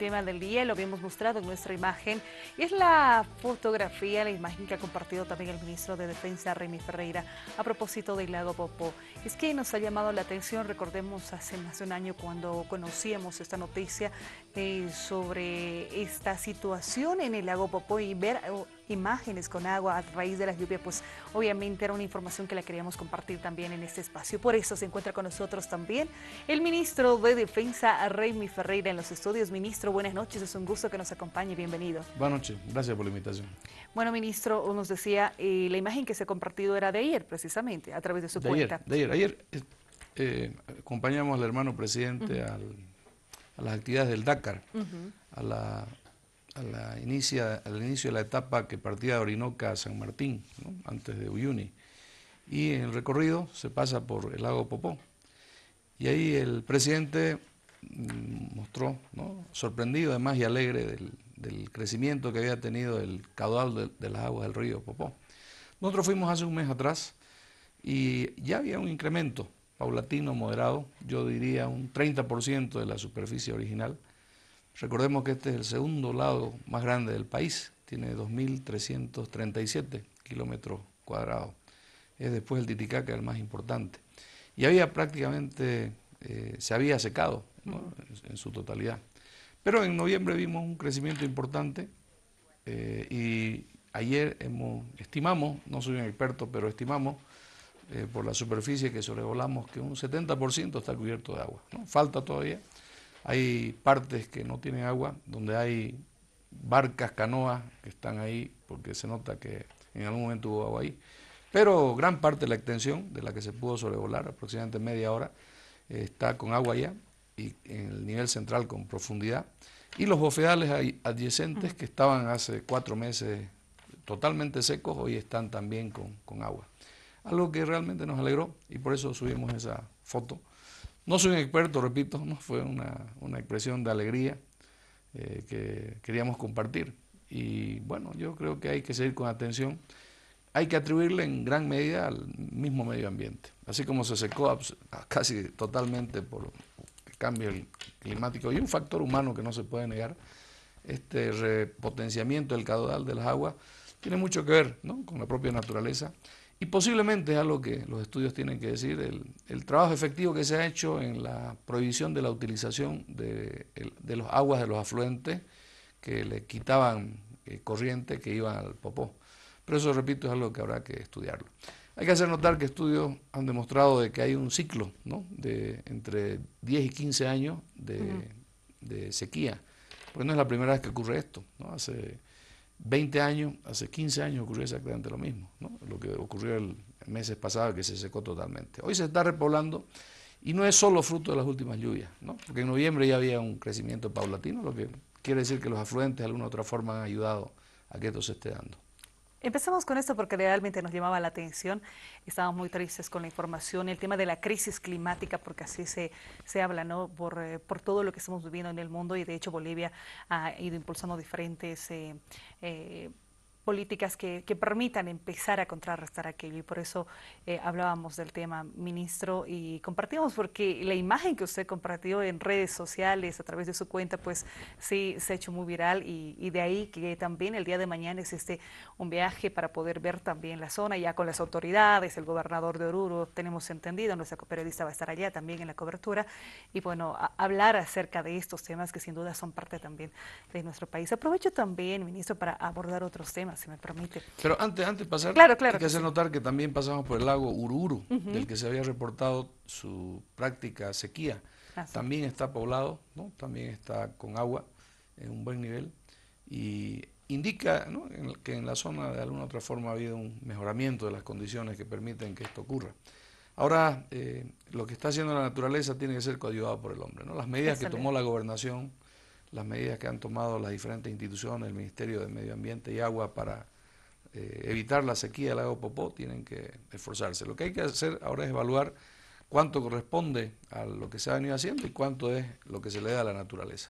tema del día, lo habíamos mostrado en nuestra imagen, es la fotografía, la imagen que ha compartido también el ministro de Defensa, Remy Ferreira, a propósito del lago Popó. Es que nos ha llamado la atención, recordemos hace más de un año cuando conocíamos esta noticia eh, sobre esta situación en el lago Popó y ver imágenes con agua a raíz de las lluvias, pues obviamente era una información que la queríamos compartir también en este espacio. Por eso se encuentra con nosotros también el ministro de Defensa, Raimi Ferreira, en los estudios. Ministro, buenas noches, es un gusto que nos acompañe, bienvenido. Buenas noches, gracias por la invitación. Bueno, ministro, nos decía, eh, la imagen que se ha compartido era de ayer, precisamente, a través de su cuenta. de ayer, ayer eh, eh, acompañamos al hermano presidente a las actividades del Dakar, a la al inicio de la etapa que partía de Orinoca a San Martín, antes de Uyuni. Y en el recorrido se pasa por el lago Popó. Y ahí el presidente mm, mostró, sorprendido además y alegre del, crecimiento que había tenido el caudal de las aguas del río Popó. Nosotros fuimos hace un mes atrás y ya había un incremento paulatino, moderado, yo diría un 30% de la superficie original Recordemos que este es el segundo lado más grande del país, tiene 2.337 kilómetros cuadrados. Es después el Titicaca el más importante. Y había prácticamente, eh, se había secado en, su totalidad. Pero en noviembre vimos un crecimiento importante eh, y ayer hemos, estimamos, no soy un experto, pero estimamos eh, por la superficie que sobrevolamos que un 70% está cubierto de agua. Falta todavía hay partes que no tienen agua, donde hay barcas, canoas que están ahí, porque se nota que en algún momento hubo agua ahí. Pero gran parte de la extensión, de la que se pudo sobrevolar, aproximadamente media hora, está con agua ya, y en el nivel central con profundidad. Y los bofedales adyacentes que estaban hace cuatro meses totalmente secos, hoy están también con agua. Algo que realmente nos alegró y por eso subimos esa foto no soy un experto, repito, no fue una, expresión de alegría eh, que queríamos compartir. Y bueno, yo creo que hay que seguir con atención. Hay que atribuirle en gran medida al mismo medio ambiente. Así como se secó casi totalmente por el cambio climático y un factor humano que no se puede negar, este repotenciamiento del caudal de las aguas tiene mucho que ver ¿no? con la propia naturaleza. Y posiblemente es algo que los estudios tienen que decir, el, el, trabajo efectivo que se ha hecho en la prohibición de la utilización de, los aguas de los afluentes que le quitaban eh, corriente que iba al popó. Pero eso, repito, es algo que habrá que estudiarlo. Hay que hacer notar que estudios han demostrado de que hay un ciclo de entre 10 y 15 años de, sequía, porque no es la primera vez que ocurre esto. ¿no? Hace 20 años, hace 15 años ocurrió exactamente lo mismo, lo que ocurrió el mes pasado que se secó totalmente. Hoy se está repoblando y no es solo fruto de las últimas lluvias, porque en noviembre ya había un crecimiento paulatino, lo que quiere decir que los afluentes de alguna u otra forma han ayudado a que esto se esté dando. Empezamos con esto porque realmente nos llamaba la atención. Estábamos muy tristes con la información, el tema de la crisis climática, porque así se, se habla, ¿no? Por, eh, todo lo que estamos viviendo en el mundo y de hecho Bolivia ha ido impulsando diferentes... Eh, eh, políticas que, permitan empezar a contrarrestar aquello. Y por eso eh, hablábamos del tema, ministro, y compartimos, porque la imagen que usted compartió en redes sociales a través de su cuenta, pues sí, se ha hecho muy viral y, de ahí que también el día de mañana existe un viaje para poder ver también la zona, ya con las autoridades, el gobernador de Oruro, tenemos entendido, nuestra periodista va a estar allá también en la cobertura, y bueno, hablar acerca de estos temas que sin duda son parte también de nuestro país. Aprovecho también, ministro, para abordar otros temas pero antes, antes de pasar, hay que, hacer notar que también pasamos por el lago Ururu, del que se había reportado su práctica sequía. También está poblado, ¿no? también está con agua en un buen nivel y indica que en la zona de alguna otra forma ha habido un mejoramiento de las condiciones que permiten que esto ocurra. Ahora, eh, lo que está haciendo la naturaleza tiene que ser coayudado por el hombre. ¿no? Las medidas que tomó la gobernación las medidas que han tomado las diferentes instituciones, el Ministerio de Medio Ambiente y Agua para eh, evitar la sequía del lago Popó, tienen que esforzarse. Lo que hay que hacer ahora es evaluar cuánto corresponde a lo que se ha venido haciendo y cuánto es lo que se le da a la naturaleza.